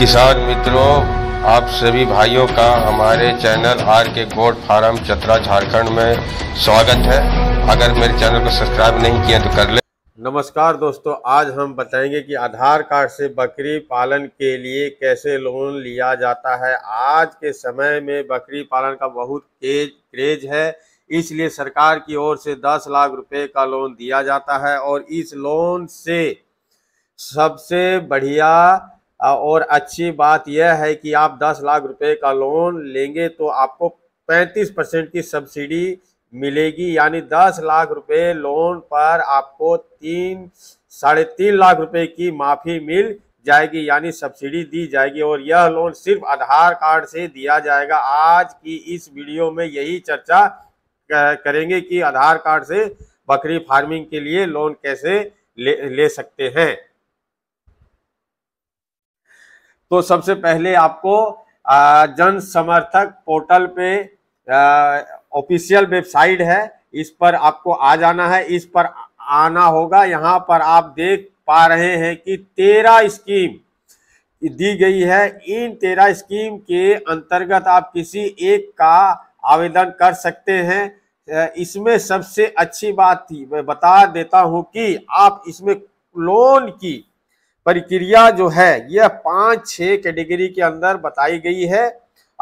किसान मित्रों आप सभी भाइयों का हमारे चैनल आर के गोड फार्म चतरा झारखंड में स्वागत है अगर मेरे चैनल को सब्सक्राइब नहीं किया तो कर ले नमस्कार दोस्तों आज हम बताएंगे कि आधार कार्ड से बकरी पालन के लिए कैसे लोन लिया जाता है आज के समय में बकरी पालन का बहुत तेज क्रेज है इसलिए सरकार की ओर से 10 लाख रुपए का लोन दिया जाता है और इस लोन से सबसे बढ़िया और अच्छी बात यह है कि आप 10 लाख रुपए का लोन लेंगे तो आपको 35 परसेंट की सब्सिडी मिलेगी यानी 10 लाख रुपए लोन पर आपको तीन साढ़े तीन लाख रुपए की माफ़ी मिल जाएगी यानी सब्सिडी दी जाएगी और यह लोन सिर्फ आधार कार्ड से दिया जाएगा आज की इस वीडियो में यही चर्चा करेंगे कि आधार कार्ड से बकरी फार्मिंग के लिए लोन कैसे ले, ले सकते हैं तो सबसे पहले आपको जन समर्थक पोर्टल पे ऑफिशियल वेबसाइट है इस पर आपको आ जाना है इस पर आना होगा यहाँ पर आप देख पा रहे हैं कि तेरह स्कीम दी गई है इन तेरह स्कीम के अंतर्गत आप किसी एक का आवेदन कर सकते हैं इसमें सबसे अच्छी बात थी मैं बता देता हूं कि आप इसमें लोन की प्रक्रिया जो है यह पाँच छह कैटेगरी के अंदर बताई गई है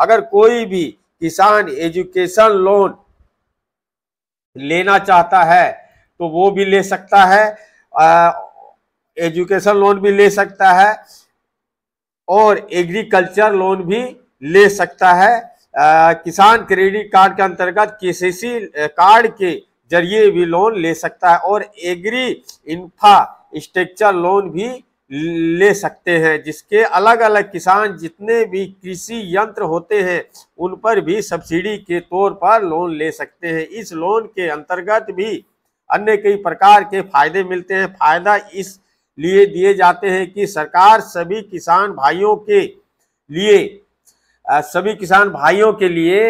अगर कोई भी किसान एजुकेशन लोन लेना चाहता है तो वो भी ले सकता है एजुकेशन लोन भी ले सकता है और एग्रीकल्चर लोन भी ले सकता है आ, किसान क्रेडिट कार्ड के अंतर्गत केसीसी कार्ड के जरिए भी लोन ले सकता है और एग्री इंफ्रास्ट्रक्चर लोन भी ले सकते हैं जिसके अलग अलग किसान जितने भी कृषि यंत्र होते हैं उन पर भी सब्सिडी के तौर पर लोन ले सकते हैं इस लोन के अंतर्गत भी अन्य कई प्रकार के फायदे मिलते हैं फायदा इस लिए दिए जाते हैं कि सरकार सभी किसान भाइयों के लिए सभी किसान भाइयों के लिए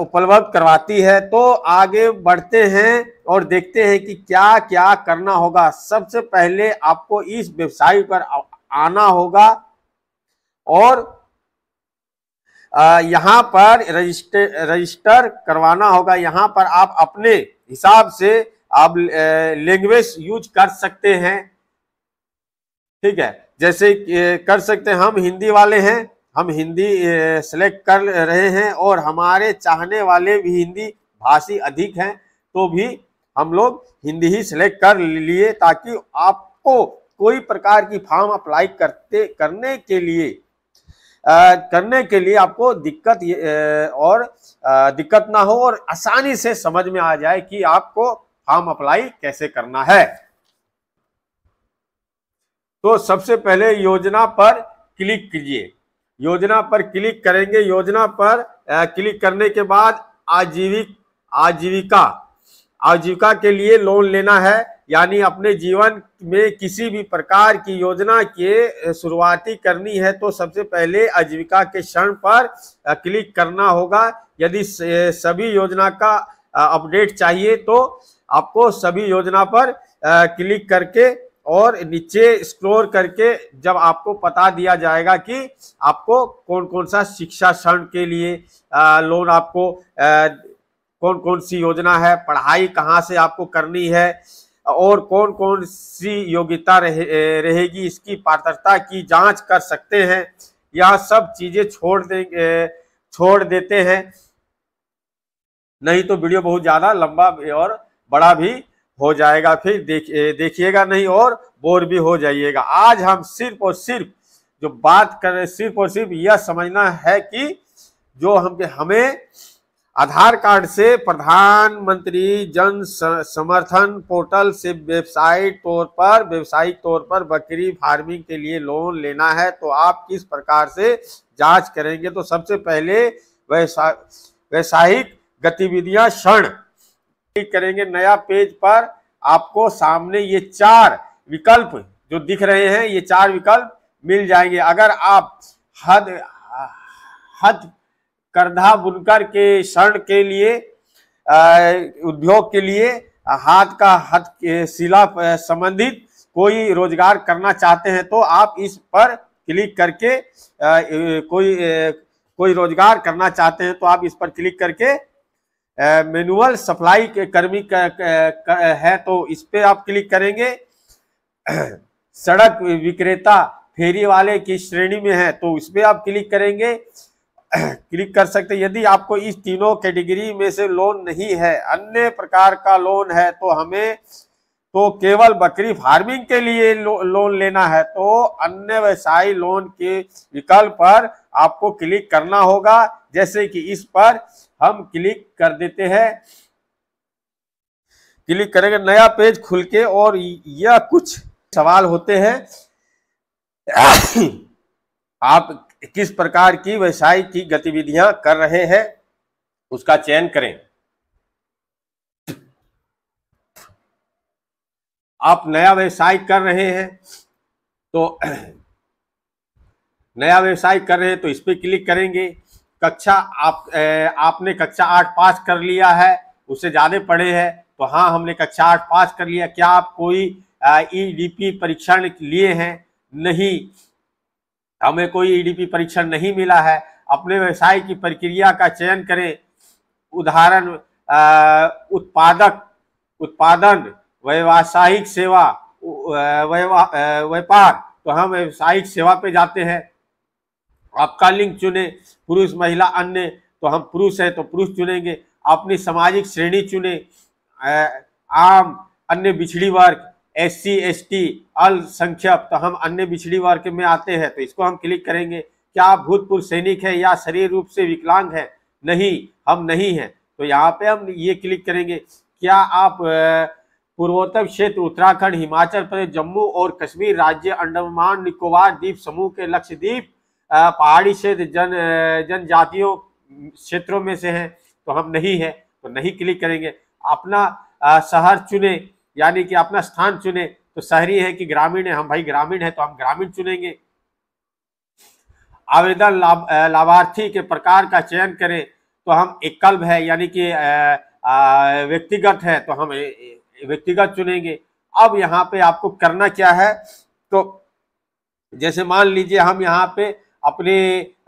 उपलब्ध करवाती है तो आगे बढ़ते हैं और देखते हैं कि क्या क्या करना होगा सबसे पहले आपको इस वेबसाइट पर आना होगा और यहाँ पर रजिस्टर रजिस्टर करवाना होगा यहाँ पर आप अपने हिसाब से आप लैंग्वेज यूज कर सकते हैं ठीक है जैसे कर सकते हैं हम हिंदी वाले हैं हम हिंदी सेलेक्ट कर रहे हैं और हमारे चाहने वाले भी हिंदी भाषी अधिक हैं तो भी हम लोग हिंदी ही सिलेक्ट कर लिए ताकि आपको कोई प्रकार की फॉर्म अप्लाई करते करने के लिए आ, करने के लिए आपको दिक्कत और आ, दिक्कत ना हो और आसानी से समझ में आ जाए कि आपको फॉर्म अप्लाई कैसे करना है तो सबसे पहले योजना पर क्लिक कीजिए योजना पर क्लिक करेंगे योजना पर क्लिक करने के बाद आजीविक आजीविका आजीविका के लिए लोन लेना है यानी अपने जीवन में किसी भी प्रकार की योजना के शुरुआती करनी है तो सबसे पहले आजीविका के क्षण पर क्लिक करना होगा यदि सभी योजना का अपडेट चाहिए तो आपको सभी योजना पर क्लिक करके और नीचे स्क्रोल करके जब आपको पता दिया जाएगा कि आपको कौन कौन सा शिक्षा ऋण के लिए लोन आपको कौन कौन सी योजना है पढ़ाई कहाँ से आपको करनी है और कौन कौन सी योग्यता रहे, रहेगी इसकी पात्रता की जांच कर सकते हैं यह सब चीज़ें छोड़ दे छोड़ देते हैं नहीं तो वीडियो बहुत ज़्यादा लंबा और बड़ा भी हो जाएगा फिर देखिए देखिएगा नहीं और बोर भी हो जाइएगा आज हम सिर्फ और सिर्फ जो बात कर रहे सिर्फ और सिर्फ यह समझना है कि जो हम हमें आधार कार्ड से प्रधानमंत्री जन समर्थन पोर्टल से वेबसाइट तौर पर व्यवसायिक तौर पर बकरी फार्मिंग के लिए लोन लेना है तो आप किस प्रकार से जांच करेंगे तो सबसे पहले वैसा व्यावसायिक गतिविधियां क्षण क्लिक करेंगे नया पेज पर आपको सामने ये चार विकल्प जो दिख रहे हैं ये चार विकल्प मिल जाएंगे अगर आप हद हद करधा बुनकर के शरण के लिए उद्योग के लिए हाथ का हथ शिला संबंधित कोई रोजगार करना चाहते हैं तो आप इस पर क्लिक करके आ, कोई ए, कोई रोजगार करना चाहते हैं तो आप इस पर क्लिक करके मैनुअल सप्लाई के कर्मी का, का, का, है तो इस पर आप क्लिक करेंगे सड़क विक्रेता फेरी वाले की श्रेणी में है तो इस पर आप क्लिक करेंगे क्लिक कर सकते यदि आपको इस तीनों कैटेगरी में से लोन नहीं है अन्य प्रकार का लोन है तो हमें तो केवल बकरी फार्मिंग के लिए लो, लोन लेना है तो अन्य व्यवसाय लोन के विकल्प पर आपको क्लिक करना होगा जैसे कि इस पर हम क्लिक कर देते हैं क्लिक करेंगे नया पेज खुल के और यह कुछ सवाल होते हैं आप किस प्रकार की व्यवसाय की गतिविधियां कर रहे हैं उसका चयन करें आप नया व्यवसाय कर रहे हैं तो नया व्यवसाय कर रहे हैं तो इस पर क्लिक करेंगे कक्षा आप ए, आपने कक्षा आठ पास कर लिया है उससे ज़्यादा पढ़े हैं तो हाँ हमने कक्षा आठ पास कर लिया क्या आप कोई ईडीपी e परीक्षण लिए हैं नहीं हमें कोई ईडीपी e परीक्षण नहीं मिला है अपने व्यवसाय की प्रक्रिया का चयन करें उदाहरण उत्पादक उत्पादन व्यावसायिक सेवा व्यापार तो हम व्यावसायिक सेवा पे जाते हैं आपका लिंग चुने पुरुष महिला अन्य तो हम पुरुष हैं तो पुरुष चुनेंगे अपनी सामाजिक श्रेणी चुने आम अन्य पिछड़ी वर्ग एस सी एस टी अल्पसंख्यक तो हम अन्य पिछड़ी वर्ग में आते हैं तो इसको हम क्लिक करेंगे क्या आप भूतपूर्व सैनिक हैं या शरीर रूप से विकलांग हैं नहीं हम नहीं हैं तो यहाँ पे हम ये क्लिक करेंगे क्या आप पूर्वोत्तर क्षेत्र उत्तराखंड हिमाचल प्रदेश जम्मू और कश्मीर राज्य अंडमान निकोबार द्वीप समूह के लक्षद्वीप पहाड़ी क्षेत्र जन जनजातियों क्षेत्रों में से हैं तो हम नहीं हैं तो नहीं क्लिक करेंगे अपना शहर चुने यानी कि अपना स्थान चुने तो शहरी है कि ग्रामीण है हम भाई ग्रामीण है तो हम ग्रामीण चुनेंगे आवेदन लाभ लाभार्थी के प्रकार का चयन करें तो हम एकल्ब है यानी कि व्यक्तिगत है तो हम व्यक्तिगत चुनेंगे अब यहाँ पे आपको करना क्या है तो जैसे मान लीजिए हम यहाँ पे अपने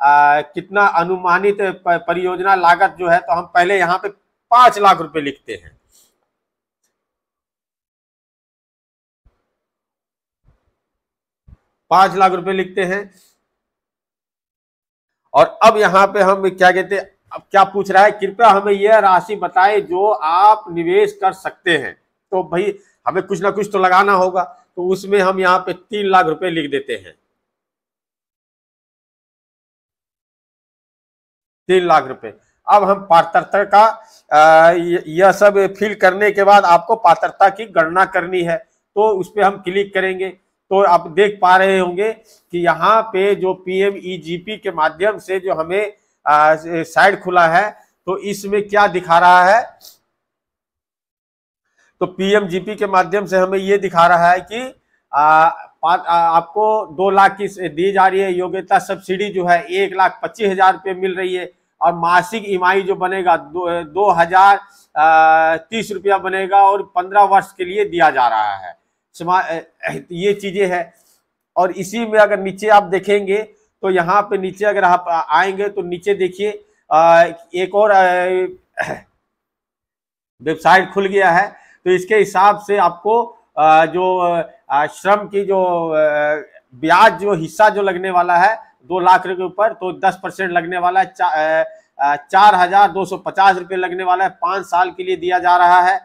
आ, कितना अनुमानित परियोजना लागत जो है तो हम पहले यहाँ पे पांच लाख रुपए लिखते हैं पांच लाख रुपए लिखते हैं और अब यहाँ पे हम क्या कहते हैं अब क्या पूछ रहा है कृपया हमें यह राशि बताएं जो आप निवेश कर सकते हैं तो भाई हमें कुछ ना कुछ तो लगाना होगा तो उसमें हम यहाँ पे तीन लाख रुपए लिख देते हैं तीन लाख रुपए अब हम पात्रता का यह सब फिल करने के बाद आपको पात्रता की गणना करनी है तो उस पर हम क्लिक करेंगे तो आप देख पा रहे होंगे कि यहाँ पे जो पीएम ईजीपी e के माध्यम से जो हमें साइड खुला है तो इसमें क्या दिखा रहा है तो पीएमजीपी के माध्यम से हमें ये दिखा रहा है कि आ, आ, आपको दो लाख की दी जा रही है योग्यता सब्सिडी जो है एक लाख पच्चीस हजार रुपये मिल रही है और मासिक ईमाई जो बनेगा दो, दो हजार तीस रुपया बनेगा और पंद्रह वर्ष के लिए दिया जा रहा है ये चीजें है और इसी में अगर नीचे आप देखेंगे तो यहाँ पे नीचे अगर आप आएंगे तो नीचे देखिए एक और वेबसाइट खुल गया है तो इसके हिसाब से आपको जो श्रम की जो ब्याज जो हिस्सा जो लगने वाला है दो लाख रुपए ऊपर तो दस परसेंट लगने वाला है चार हजार दो सौ पचास रुपये लगने वाला है पाँच साल के लिए दिया जा रहा है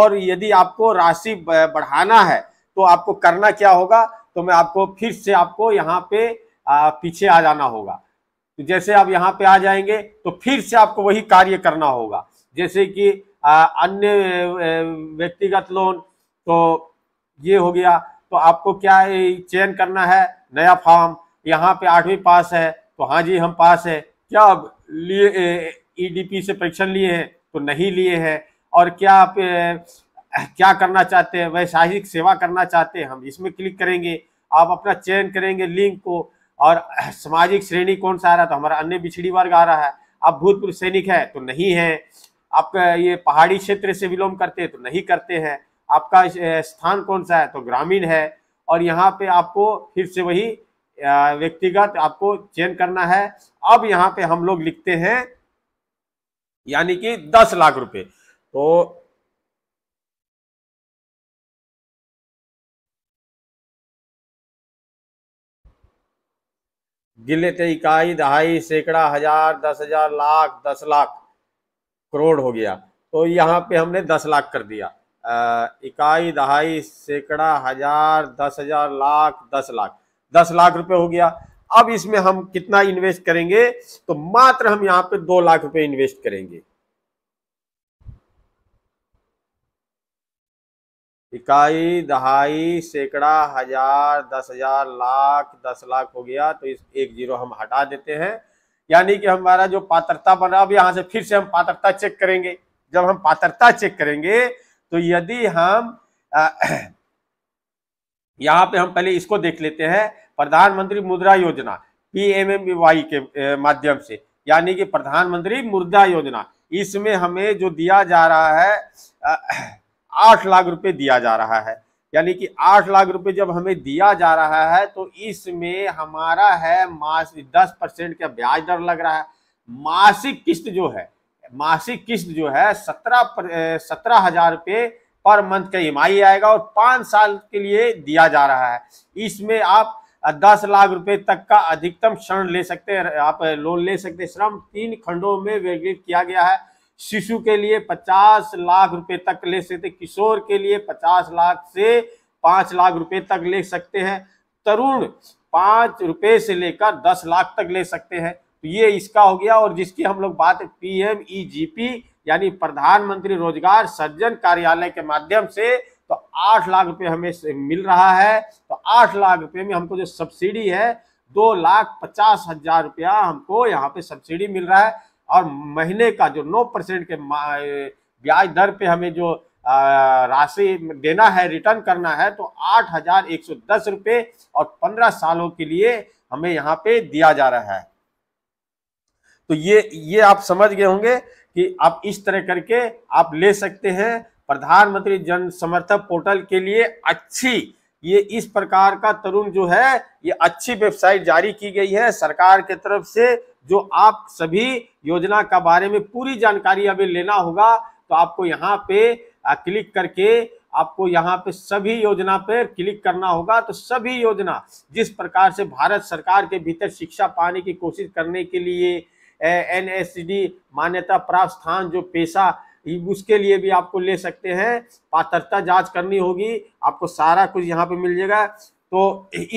और यदि आपको राशि बढ़ाना है तो आपको करना क्या होगा तो मैं आपको फिर से आपको यहाँ पे पीछे आ जाना होगा तो जैसे आप यहाँ पे आ जाएंगे तो फिर से आपको वही कार्य करना होगा जैसे कि अन्य व्यक्तिगत लोन तो ये हो गया तो आपको क्या चयन करना है नया फॉर्म यहाँ पे आठवीं पास है तो हाँ जी हम पास है क्या अब लिए ईडीपी e से परीक्षण लिए हैं तो नहीं लिए हैं और क्या आप क्या करना चाहते हैं वैसाहिक सेवा करना चाहते हैं हम इसमें क्लिक करेंगे आप अपना चयन करेंगे लिंक को और सामाजिक श्रेणी कौन सा आ रहा है तो हमारा अन्य पिछड़ी वर्ग आ रहा है आप भूतपूर्व सैनिक है तो नहीं है आप ये पहाड़ी क्षेत्र से बिलोंग करते हैं तो नहीं करते हैं आपका स्थान कौन सा है तो ग्रामीण है और यहाँ पे आपको फिर से वही व्यक्तिगत आपको चेंज करना है अब यहाँ पे हम लोग लिखते हैं यानी कि दस लाख रुपए तो लेते इकाई दहाई सैकड़ा हजार दस हजार लाख दस लाख करोड़ हो गया तो यहाँ पे हमने दस लाख कर दिया आ, इकाई दहाई सैकड़ा हजार दस हजार लाख दस लाख दस लाख रुपए हो गया अब इसमें हम कितना इन्वेस्ट करेंगे तो मात्र हम यहां पे दो लाख रुपए इन्वेस्ट करेंगे इकाई दहाई सैकड़ा हजार दस हजार लाख दस लाख हो गया तो इस एक जीरो हम हटा देते हैं यानी कि हमारा जो पात्रता बना अब यहां से फिर से हम पात्रता चेक करेंगे जब हम पात्रता चेक करेंगे तो यदि हम आ, यहां पे हम पहले इसको देख लेते हैं प्रधानमंत्री मुद्रा योजना पीएमएमवाई के माध्यम से यानी कि प्रधानमंत्री मुद्रा योजना इसमें हमें जो दिया जा रहा है आठ लाख रुपए दिया जा रहा है यानी कि आठ लाख रुपए जब हमें दिया जा रहा है तो इसमें हमारा है मासिक दस परसेंट का ब्याज दर लग रहा है मासिक किस्त जो है मासिक किस्त जो है सत्रह सत्रह हजार रुपये पर मंथ का ई आएगा और पाँच साल के लिए दिया जा रहा है इसमें आप दस लाख रुपए तक का अधिकतम ऋण ले सकते हैं आप लोन ले सकते हैं श्रम तीन खंडों में वर्गीकृत किया गया है शिशु के लिए पचास लाख रुपए तक ले सकते किशोर के लिए पचास लाख से पांच लाख रुपए तक ले सकते हैं तरुण पांच रुपए से लेकर दस लाख तक ले सकते हैं तो ये इसका हो गया और जिसकी हम लोग बात पी एम यानी प्रधानमंत्री रोजगार सज्जन कार्यालय के माध्यम से तो आठ लाख रुपये हमें मिल रहा है तो आठ लाख रुपये में हमको जो सब्सिडी है दो लाख पचास हजार रुपया हमको यहाँ पे सब्सिडी मिल रहा है और महीने का जो नौ परसेंट के ब्याज दर पे हमें जो राशि देना है रिटर्न करना है तो आठ हजार एक सौ दस रुपये और पंद्रह सालों के लिए हमें यहाँ पे दिया जा रहा है तो ये ये आप समझ गए होंगे कि आप इस तरह करके आप ले सकते हैं प्रधानमंत्री जन समर्थक पोर्टल के लिए अच्छी ये इस प्रकार का तरुण जो है ये अच्छी वेबसाइट जारी की गई है सरकार के तरफ से जो आप सभी योजना का बारे में पूरी जानकारी अभी लेना होगा तो आपको यहाँ पे क्लिक करके आपको यहाँ पे सभी योजना पे क्लिक करना होगा तो सभी योजना जिस प्रकार से भारत सरकार के भीतर शिक्षा पाने की कोशिश करने के लिए एन मान्यता प्राप्त स्थान जो पेशा उसके लिए भी आपको ले सकते हैं पात्रता जांच करनी होगी आपको सारा कुछ यहाँ पे मिल जाएगा तो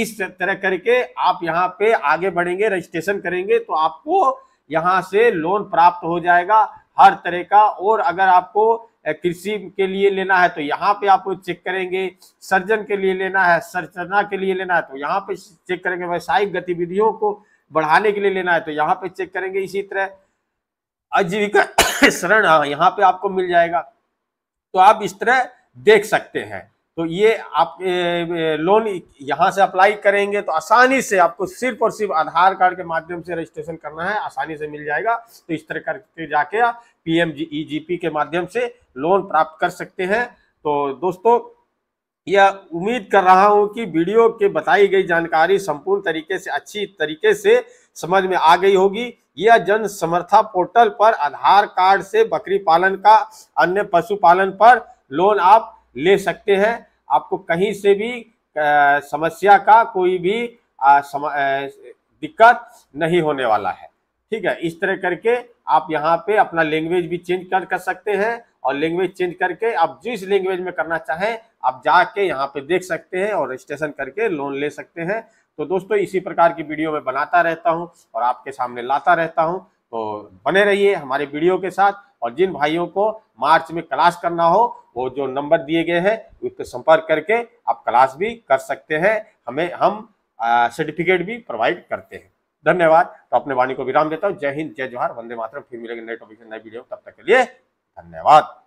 इस तरह करके आप यहाँ पे आगे बढ़ेंगे रजिस्ट्रेशन करेंगे तो आपको यहाँ से लोन प्राप्त हो जाएगा हर तरह का और अगर आपको कृषि के लिए लेना है तो यहाँ पे आप चेक करेंगे सर्जन के लिए लेना है सर्जना के लिए लेना है तो यहाँ पे चेक करेंगे व्यवसायिक गतिविधियों को बढ़ाने के लिए लेना है तो यहाँ पे चेक करेंगे इसी तरह आजीविका शरण हाँ, यहाँ पे आपको मिल जाएगा तो आप इस तरह देख सकते हैं तो ये आप ए, लोन यहाँ से अप्लाई करेंगे तो आसानी से आपको सिर्फ और सिर्फ आधार कार्ड के माध्यम से रजिस्ट्रेशन करना है आसानी से मिल जाएगा तो इस तरह करके जाके आप पी एम जी के माध्यम से लोन प्राप्त कर सकते हैं तो दोस्तों यह उम्मीद कर रहा हूं कि वीडियो के बताई गई जानकारी संपूर्ण तरीके से अच्छी तरीके से समझ में आ गई होगी यह जन समर्था पोर्टल पर आधार कार्ड से बकरी पालन का अन्य पशु पालन पर लोन आप ले सकते हैं आपको कहीं से भी आ, समस्या का कोई भी आ, सम, आ, दिक्कत नहीं होने वाला है ठीक है इस तरह करके आप यहाँ पे अपना लैंग्वेज भी चेंज कर, कर सकते हैं और लैंग्वेज चेंज करके आप जिस लैंग्वेज में करना चाहें आप जाके यहाँ पे देख सकते हैं और रजिस्ट्रेशन करके लोन ले सकते हैं तो दोस्तों इसी प्रकार की वीडियो मैं बनाता रहता हूँ और आपके सामने लाता रहता हूँ तो बने रहिए हमारे वीडियो के साथ और जिन भाइयों को मार्च में क्लास करना हो वो जो नंबर दिए गए हैं उस पर संपर्क करके आप क्लास भी कर सकते हैं हमें हम सर्टिफिकेट भी प्रोवाइड करते हैं धन्यवाद तो अपने वाणी को विराम देता हूँ जय हिंद जय जवाहर वंदे मातरम फिर मिलेंगे नए टॉपिक नए वीडियो तब तक के लिए धन्यवाद